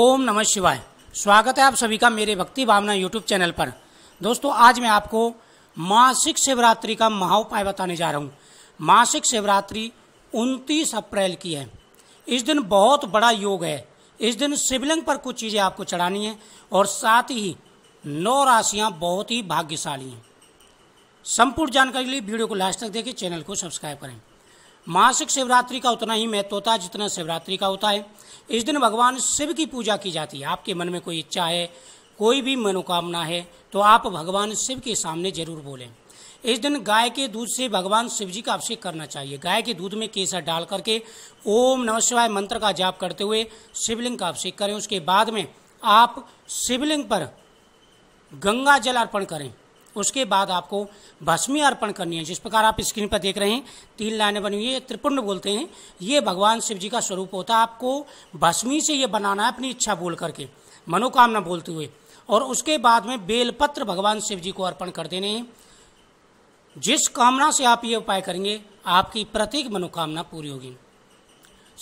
ओम नमः शिवाय स्वागत है आप सभी का मेरे भक्ति भावना यूट्यूब चैनल पर दोस्तों आज मैं आपको मासिक शिवरात्रि का महाउपाय बताने जा रहा हूँ मासिक शिवरात्रि 29 अप्रैल की है इस दिन बहुत बड़ा योग है इस दिन शिवलिंग पर कुछ चीज़ें आपको चढ़ानी है और साथ ही नौ राशियाँ बहुत ही भाग्यशाली हैं संपूर्ण जानकारी के लिए वीडियो को लास्ट तक देखें चैनल को सब्सक्राइब करें मासिक शिवरात्रि का उतना ही महत्व होता है जितना शिवरात्रि का होता है इस दिन भगवान शिव की पूजा की जाती है आपके मन में कोई इच्छा है कोई भी मनोकामना है तो आप भगवान शिव के सामने जरूर बोलें इस दिन गाय के दूध से भगवान शिव जी का अभिषेक करना चाहिए गाय के दूध में केसर डाल करके ओम नम शिवाय मंत्र का जाप करते हुए शिवलिंग का अभिषेक करें उसके बाद में आप शिवलिंग पर गंगा जल अर्पण करें उसके बाद आपको भस्मी अर्पण करनी है जिस प्रकार आप स्क्रीन पर देख रहे हैं तीन लाइनें बनी हुई है त्रिपुण बोलते हैं ये भगवान शिव जी का स्वरूप होता है आपको भस्मी से ये बनाना है अपनी इच्छा बोल करके मनोकामना बोलते हुए और उसके बाद में बेलपत्र भगवान शिव जी को अर्पण कर देने हैं जिस कामना से आप ये उपाय करेंगे आपकी प्रत्येक मनोकामना पूरी होगी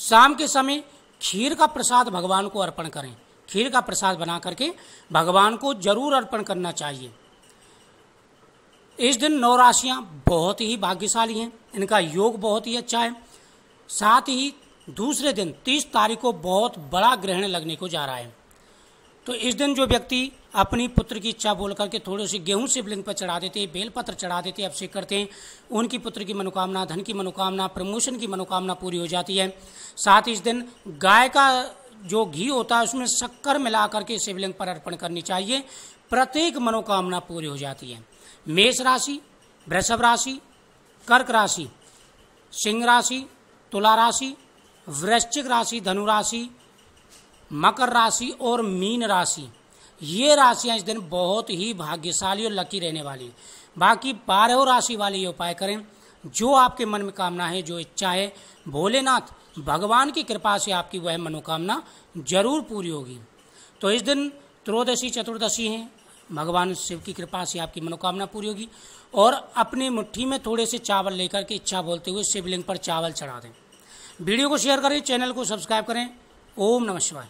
शाम के समय खीर का प्रसाद भगवान को अर्पण करें खीर का प्रसाद बना करके भगवान को जरूर अर्पण करना चाहिए इस दिन नौ राशियाँ बहुत ही भाग्यशाली हैं इनका योग बहुत ही अच्छा है साथ ही दूसरे दिन तीस तारीख को बहुत बड़ा ग्रहण लगने को जा रहा है तो इस दिन जो व्यक्ति अपनी पुत्र की इच्छा बोल करके थोड़े से गेहूं शिवलिंग पर चढ़ा देते हैं बेलपत्र चढ़ा देते हैं अभिषेक करते हैं उनकी पुत्र की मनोकामना धन की मनोकामना प्रमोशन की मनोकामना पूरी हो जाती है साथ ही इस दिन गाय का जो घी होता है उसमें शक्कर मिला करके शिवलिंग पर अर्पण करनी चाहिए प्रत्येक मनोकामना पूरी हो जाती है मेष राशि वृषभ राशि कर्क राशि सिंह राशि तुला राशि वृश्चिक राशि धनु राशि मकर राशि और मीन राशि ये राशियां इस दिन बहुत ही भाग्यशाली और लकी रहने वाली बाकी बारह राशि वाले ये उपाय करें जो आपके मन में कामना है जो इच्छा है भोलेनाथ भगवान की कृपा से आपकी वह मनोकामना जरूर पूरी होगी तो इस दिन त्रोदशी चतुर्दशी है भगवान शिव की कृपा से आपकी मनोकामना पूरी होगी और अपनी मुट्ठी में थोड़े से चावल लेकर के इच्छा बोलते हुए शिवलिंग पर चावल चढ़ा दें वीडियो को शेयर करें चैनल को सब्सक्राइब करें ओम नमः शिवाय